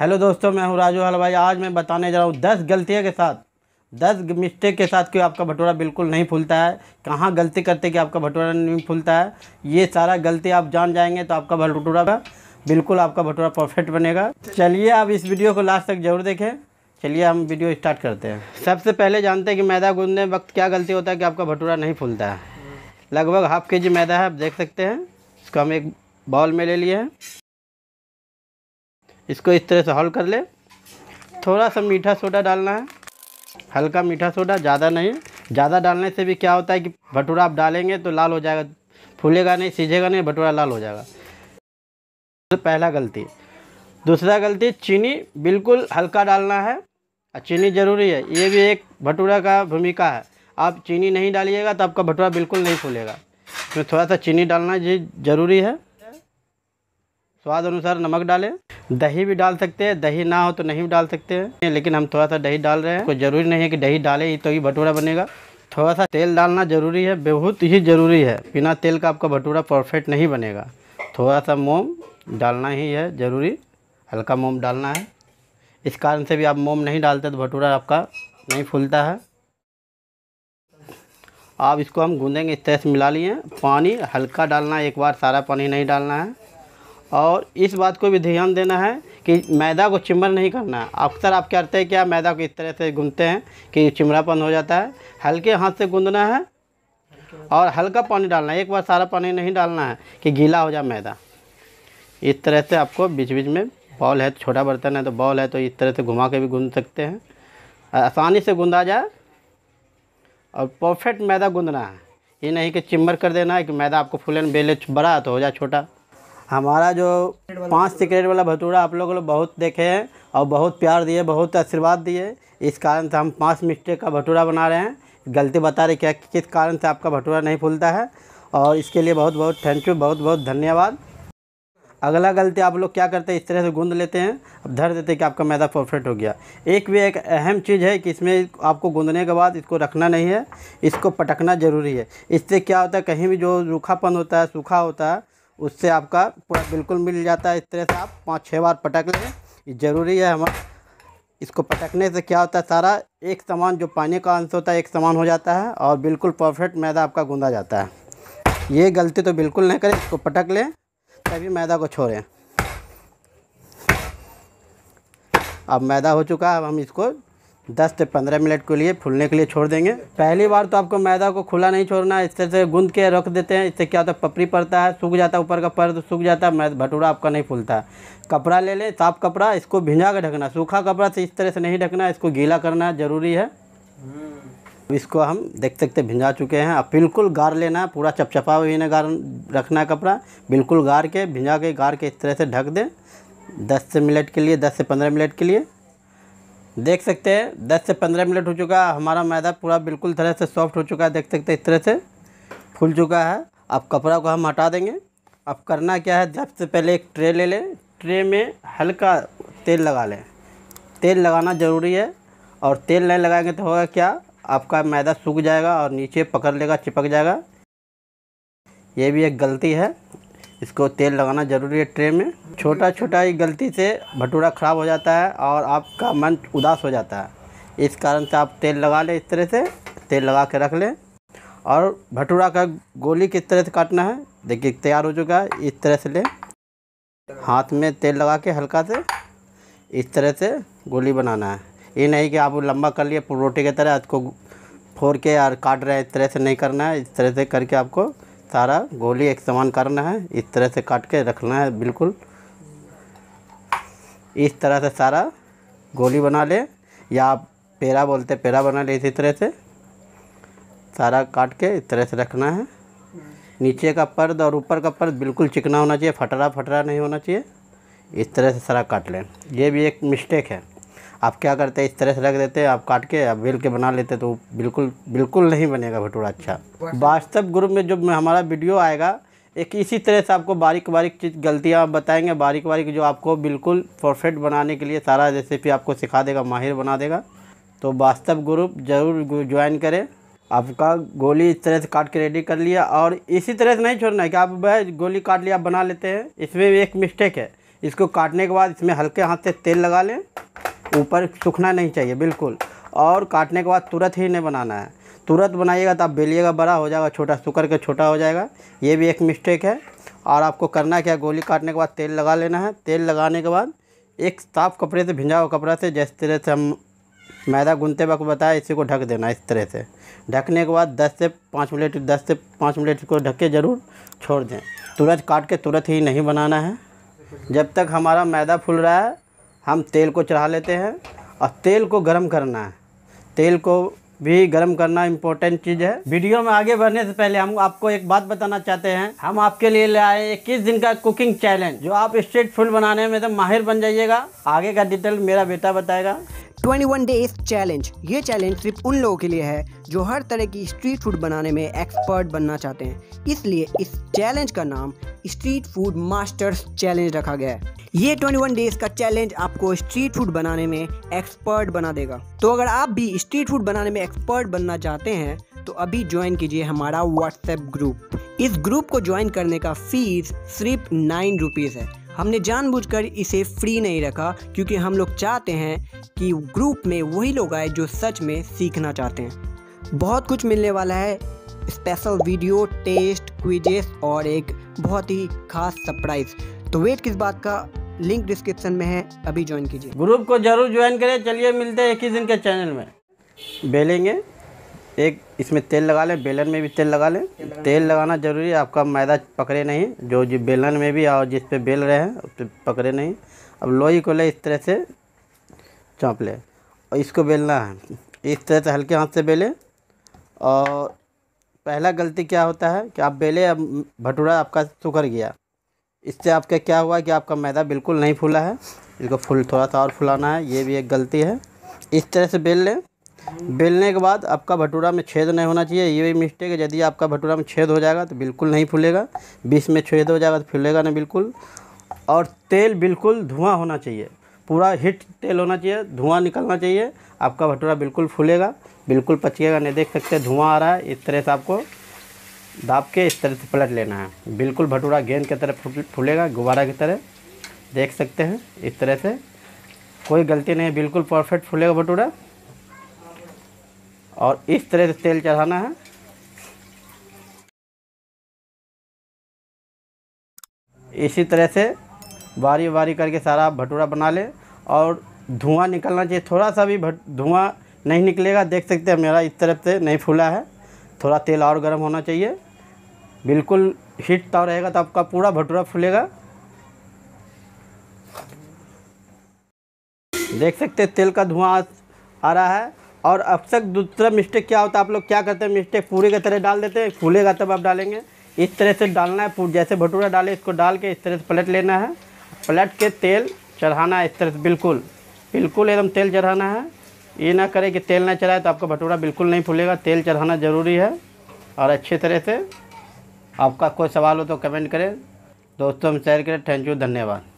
Hello दोस्तों मैं हूं राजू हलवाई आज मैं बताने जा रहा हूं दस गलतियों के साथ दस मिस्टेक के साथ क्यों आपका भटूरा बिल्कुल नहीं फूलता है कहाँ गलती करते कि आपका भटूरा नहीं फूलता है ये सारा गलती आप जान जाएंगे तो आपका भटूरा का बिल्कुल आपका भटूरा परफेक्ट बनेगा चलिए आप इस वीडियो को लास्ट तक ज़रूर देखें चलिए हम वीडियो स्टार्ट करते हैं सबसे पहले जानते हैं कि मैदा गूंदने वक्त क्या गलती होता है कि आपका भटूरा नहीं फूलता है लगभग हाफ के जी मैदा है आप देख सकते हैं इसको हम एक बॉल में ले लिए हैं इसको इस तरह से हॉल कर ले थोड़ा सा मीठा सोडा डालना है हल्का मीठा सोडा ज़्यादा नहीं ज़्यादा डालने से भी क्या होता है कि भटूरा आप डालेंगे तो लाल हो जाएगा फूलेगा नहीं सीझेगा नहीं भटूरा लाल हो जाएगा तो पहला गलती दूसरा गलती चीनी बिल्कुल हल्का डालना है और चीनी ज़रूरी है ये भी एक भटूरा का भूमिका है आप चीनी नहीं डालिएगा तो आपका भटूरा बिल्कुल नहीं फूलेगा इसमें तो थोड़ा सा चीनी डालना जी ज़रूरी है स्वाद अनुसार नमक डालें दही भी डाल सकते हैं दही ना हो तो नहीं डाल सकते हैं लेकिन हम थोड़ा सा दही डाल रहे हैं कोई ज़रूरी नहीं है कि दही डाले तो ही भटूरा बनेगा थोड़ा सा तेल डालना ज़रूरी है बहुत ही ज़रूरी है बिना तेल का आपका भटूरा परफेक्ट नहीं बनेगा थोड़ा सा मोम डालना ही है ज़रूरी हल्का मोम डालना है इस कारण से भी आप मोम नहीं डालते तो भटूरा आपका नहीं फूलता है आप इसको हम गूँधेंगे इस तरह से मिला लिए पानी हल्का डालना है एक बार सारा पानी नहीं डालना है और इस बात को भी ध्यान देना है कि मैदा को चिमर नहीं करना है अक्सर आप करते हैं क्या मैदा को इस तरह से गूंदते हैं कि चिमरापन हो जाता है हल्के हाथ से गूंदना है और हल्का पानी डालना है एक बार सारा पानी नहीं डालना है कि गीला हो जाए मैदा इस तरह से आपको बीच बीच में बॉल है तो छोटा बर्तन है तो बॉल है तो इस तरह से घुमा के भी गूंद सकते हैं आसानी से गूंदा जाए और परफेक्ट मैदा गूंदना है ये नहीं कि चिमर कर देना है कि मैदा आपको फूलन बेले बड़ा तो हो जाए छोटा हमारा जो पाँच सिकरेट वाला भटूरा आप लोगों ने बहुत देखे हैं और बहुत प्यार दिए बहुत आशीर्वाद दिए इस कारण से हम पाँच मिस्टेक का भटूरा बना रहे हैं गलती बता रहे क्या कि किस कारण से आपका भटूरा नहीं फूलता है और इसके लिए बहुत बहुत थैंक यू बहुत बहुत धन्यवाद अगला गलती आप लोग क्या करते हैं इस तरह से गूँध लेते हैं अब धर देते हैं कि आपका मैदा परफेक्ट हो गया एक भी एक अहम चीज़ है कि इसमें आपको गूँधने के बाद इसको रखना नहीं है इसको पटकना ज़रूरी है इससे क्या होता है कहीं भी जो रूखापन होता है सूखा होता है उससे आपका पूरा बिल्कुल मिल जाता है इस तरह से आप पाँच छः बार पटक लें ज़रूरी है हम इसको पटकने से क्या होता है सारा एक समान जो पानी का अंश होता है एक समान हो जाता है और बिल्कुल परफेक्ट मैदा आपका गूँधा जाता है ये गलती तो बिल्कुल नहीं करें इसको पटक लें तभी मैदा को छोड़ें अब मैदा हो चुका है अब हम इसको 10 से 15 मिनट के लिए फूलने के लिए छोड़ देंगे पहली बार तो आपको मैदा को खुला नहीं छोड़ना है तरह से गूंद के रख देते हैं इससे क्या होता है पपरी पड़ता है सूख जाता है ऊपर का पर्द सूख जाता है भटूरा आपका नहीं फूलता कपड़ा ले लें साफ कपड़ा इसको भिंजा के ढकना सूखा कपड़ा से इस तरह से नहीं ढकना इसको गीला करना ज़रूरी है हम्म। इसको हम देख सकते भिंजा चुके हैं अब बिल्कुल गार लेना पूरा चपचपा हुई ना गार रखना कपड़ा बिल्कुल गार के भिंजा के गार के इस तरह से ढक दें दस से मिनट के लिए दस से पंद्रह मिनट के लिए देख सकते हैं 10 से 15 मिनट हो चुका है हमारा मैदा पूरा बिल्कुल तरह से सॉफ्ट हो चुका है देख सकते हैं इस तरह से फूल चुका है अब कपड़ा को हम हटा देंगे अब करना क्या है सबसे पहले एक ट्रे ले लें ट्रे में हल्का तेल लगा लें तेल लगाना ज़रूरी है और तेल नहीं लगाएंगे तो होगा क्या आपका मैदा सूख जाएगा और नीचे पकड़ लेगा चिपक जाएगा ये भी एक गलती है इसको तेल लगाना ज़रूरी है ट्रे में छोटा छोटा ही गलती से भटूरा ख़राब हो जाता है और आपका मन उदास हो जाता है इस कारण से आप तेल लगा लें इस तरह से तेल लगा के रख लें और भटूरा का गोली किस तरह से काटना है देखिए तैयार हो चुका है इस तरह से लें हाथ में तेल लगा के हल्का से इस तरह से गोली बनाना है ये नहीं कि आप लंबा कर लिए रोटी की तरह इसको फोड़ के और काट रहे हैं इस तरह से नहीं करना है इस तरह से करके आपको सारा गोली एक समान करना है इस तरह से काट के रखना है बिल्कुल इस तरह से सारा गोली बना ले या आप पेड़ा बोलते पेड़ा बना ले इसी तरह से सारा काट के इस तरह से रखना है नीचे का पर्द और ऊपर का पर्द बिल्कुल चिकना होना चाहिए फटरा फटरा नहीं होना चाहिए इस तरह से सारा काट लें ये भी एक मिस्टेक है आप क्या करते हैं इस तरह से रख देते हैं आप काट के आप बेल के बना लेते तो बिल्कुल बिल्कुल नहीं बनेगा भटूरा अच्छा वास्तव ग्रुप में जब हमारा वीडियो आएगा एक इसी तरह से आपको बारीक बारीक चीज़ गलतियाँ बताएंगे बारीक बारीक जो आपको बिल्कुल परफेक्ट बनाने के लिए सारा रेसिपी आपको सिखा देगा माहिर बना देगा तो वास्तव ग्रुप जरूर ज्वाइन करें आपका गोली इस तरह से काट के रेडी कर लिया और इसी तरह से नहीं छोड़ना है कि आप भाई गोली काट लिया आप बना लेते हैं इसमें भी एक मिस्टेक है इसको काटने के बाद इसमें हल्के हाथ से तेल लगा लें ऊपर सूखना नहीं चाहिए बिल्कुल और काटने के बाद तुरंत ही नहीं बनाना है तुरंत बनाइएगा तो आप बेलिएगा बड़ा हो जाएगा छोटा सुकर के छोटा हो जाएगा ये भी एक मिस्टेक है और आपको करना क्या गोली काटने के बाद तेल लगा लेना है तेल लगाने के बाद एक साफ कपड़े से भिंजा हुआ कपड़ा से जिस तरह से हम मैदा गूंदते वक्त बताया इसी को ढक देना इस तरह से ढकने के बाद 10 से 5 मिनट 10 से 5 मिनट को ढक के ज़रूर छोड़ दें तुरंत काट के तुरंत ही नहीं बनाना है जब तक हमारा मैदा फूल रहा है हम तेल को चढ़ा लेते हैं और तेल को गर्म करना है तेल को भी गर्म करना इम्पोर्टेंट चीज़ है वीडियो में आगे बढ़ने से पहले हम आपको एक बात बताना चाहते हैं हम आपके लिए ले आए इक्कीस दिन का कुकिंग चैलेंज जो आप स्ट्रीट फूड बनाने में तो माहिर बन जाइएगा आगे का डिटेल मेरा बेटा बताएगा 21 डेज चैलेंज ये चैलेंज सिर्फ उन लोगों के लिए है जो हर तरह की स्ट्रीट फूड बनाने में एक्सपर्ट बनना चाहते हैं इसलिए इस चैलेंज का नाम स्ट्रीट फूड मास्टर्स चैलेंज रखा गया है ये 21 डेज का चैलेंज आपको स्ट्रीट फूड बनाने में एक्सपर्ट बना देगा तो अगर आप भी स्ट्रीट फूड बनाने में एक्सपर्ट बनना चाहते हैं तो अभी ज्वाइन कीजिए हमारा व्हाट्सएप ग्रुप इस ग्रुप को ज्वाइन करने का फीस सिर्फ नाइन रुपीज़ है हमने जानबूझकर इसे फ्री नहीं रखा क्योंकि हम लोग चाहते हैं कि ग्रुप में वही लोग आए जो सच में सीखना चाहते हैं बहुत कुछ मिलने वाला है स्पेशल वीडियो टेस्ट क्विजेस और एक बहुत ही खास सरप्राइज़ तो वेट किस बात का लिंक डिस्क्रिप्शन में है अभी ज्वाइन कीजिए ग्रुप को जरूर ज्वाइन करें चलिए मिलते हैं एक ही दिन के चैनल में बेलेंगे एक इसमें तेल लगा लें बेलन में भी तेल लगा लें तेल लगाना ज़रूरी है आपका मैदा पकड़े नहीं जो जो बेलन में भी और जिस पे बेल रहे हैं उस पर पकड़े नहीं अब लोही को ले इस तरह से चौंप लें और इसको बेलना है इस तरह से हल्के हाथ से बेलें और पहला गलती क्या होता है कि आप बेले अब भटूरा आपका सुखर गया इससे आपका क्या हुआ कि आपका मैदा बिल्कुल नहीं फूला है इसको फूल थोड़ा सा और फुलाना है ये भी एक गलती है इस तरह से बेल लें बेलने के बाद आपका भटूरा में छेद नहीं होना चाहिए ये भी मिस्टेक है यदि आपका भटूरा में छेद हो जाएगा तो बिल्कुल नहीं फूलेगा बीस में छेद हो जाएगा तो फूलेगा नहीं बिल्कुल और तेल बिल्कुल धुआँ होना चाहिए पूरा हिट तेल होना चाहिए धुआँ निकलना चाहिए आपका भटूरा बिल्कुल फूलेगा बिल्कुल पचिएगा नहीं देख सकते धुआँ आ रहा है इस तरह से आपको दाब के इस तरह से पलट लेना है बिल्कुल भटूरा गेंद की तरह फूलेगा गुब्बारा की तरह देख सकते हैं इस तरह से कोई गलती नहीं बिल्कुल परफेक्ट फूलेगा भटूरा और इस तरह से तेल चढ़ाना है इसी तरह से बारी बारी करके सारा भटूरा बना ले और धुआं निकलना चाहिए थोड़ा सा भी धुआं नहीं निकलेगा देख सकते हैं मेरा इस तरफ से नहीं फूला है थोड़ा तेल और गर्म होना चाहिए बिल्कुल हीट तो रहेगा तो आपका पूरा भटूरा फूलेगा देख सकते हैं तेल का धुआं आ रहा है और अब तक दूसरा मिस्टेक क्या होता है आप लोग क्या करते हैं मिस्टेक पूरे की तरह डाल देते हैं फूलेगा तब आप डालेंगे इस तरह से डालना है जैसे भटूरा डाले इसको डाल के इस तरह से पलट लेना है पलट के तेल चढ़ाना है इस तरह से बिल्कुल बिल्कुल एकदम तेल चढ़ाना है ये ना करें कि तेल ना चलाए तो आपका भटूरा बिल्कुल नहीं फूलेगा तेल चढ़ाना ज़रूरी है और अच्छे तरह से आपका कोई सवाल हो तो कमेंट करें दोस्तों हम शेयर करें थैंक यू धन्यवाद